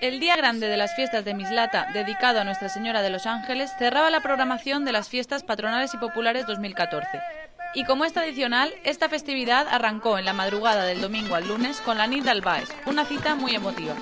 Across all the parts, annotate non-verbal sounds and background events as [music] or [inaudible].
El día grande de las fiestas de Mislata, dedicado a Nuestra Señora de los Ángeles, cerraba la programación de las fiestas patronales y populares 2014. Y como es tradicional, esta festividad arrancó en la madrugada del domingo al lunes con la Nid del una cita muy emotiva.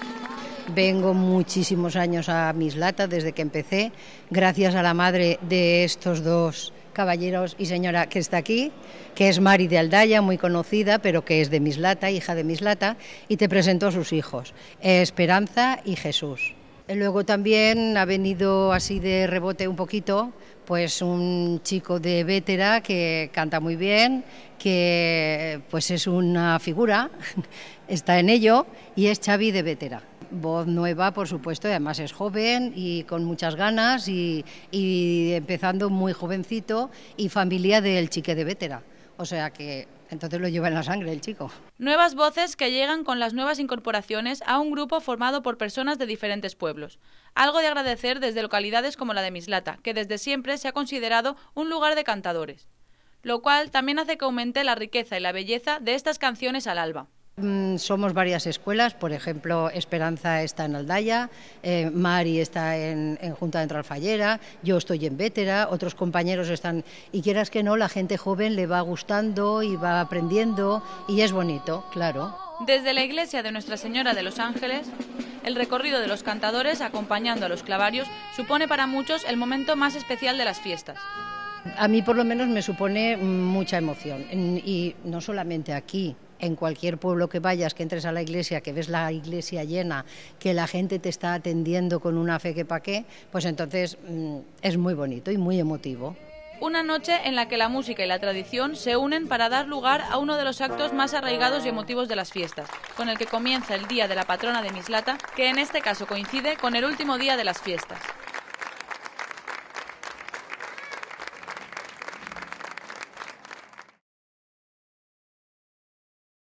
Vengo muchísimos años a Mislata desde que empecé, gracias a la madre de estos dos caballeros y señora que está aquí, que es Mari de Aldaya, muy conocida, pero que es de Mislata, hija de Mislata, y te presentó a sus hijos, Esperanza y Jesús. Eh, luego también ha venido así de rebote un poquito, pues un chico de Vétera que canta muy bien, que pues es una figura, [laughs] está en ello, y es Xavi de Vétera. Voz nueva, por supuesto, y además es joven y con muchas ganas y, y empezando muy jovencito y familia del chique de Vétera. O sea que entonces lo lleva en la sangre el chico. Nuevas voces que llegan con las nuevas incorporaciones a un grupo formado por personas de diferentes pueblos. Algo de agradecer desde localidades como la de Mislata, que desde siempre se ha considerado un lugar de cantadores. Lo cual también hace que aumente la riqueza y la belleza de estas canciones al alba. Mm, somos varias escuelas, por ejemplo, Esperanza está en Aldaya, eh, Mari está en, Junta de Tralfallera, yo estoy en Vétera, otros compañeros están... Y quieras que no, la gente joven le va gustando y va aprendiendo y es bonito, claro. Desde la iglesia de Nuestra Señora de los Ángeles, el recorrido de los cantadores acompañando a los clavarios supone para muchos el momento más especial de las fiestas. A mí por lo menos me supone mucha emoción, y no solamente aquí, en cualquier pueblo que vayas, que entres a la iglesia, que ves la iglesia llena, que la gente te está atendiendo con una fe que pa' qué, pues entonces mm, es muy bonito y muy emotivo. Una noche en la que la música y la tradición se unen para dar lugar a uno de los actos más arraigados y emotivos de las fiestas, con el que comienza el día de la patrona de Mislata, que en este caso coincide con el último día de las fiestas.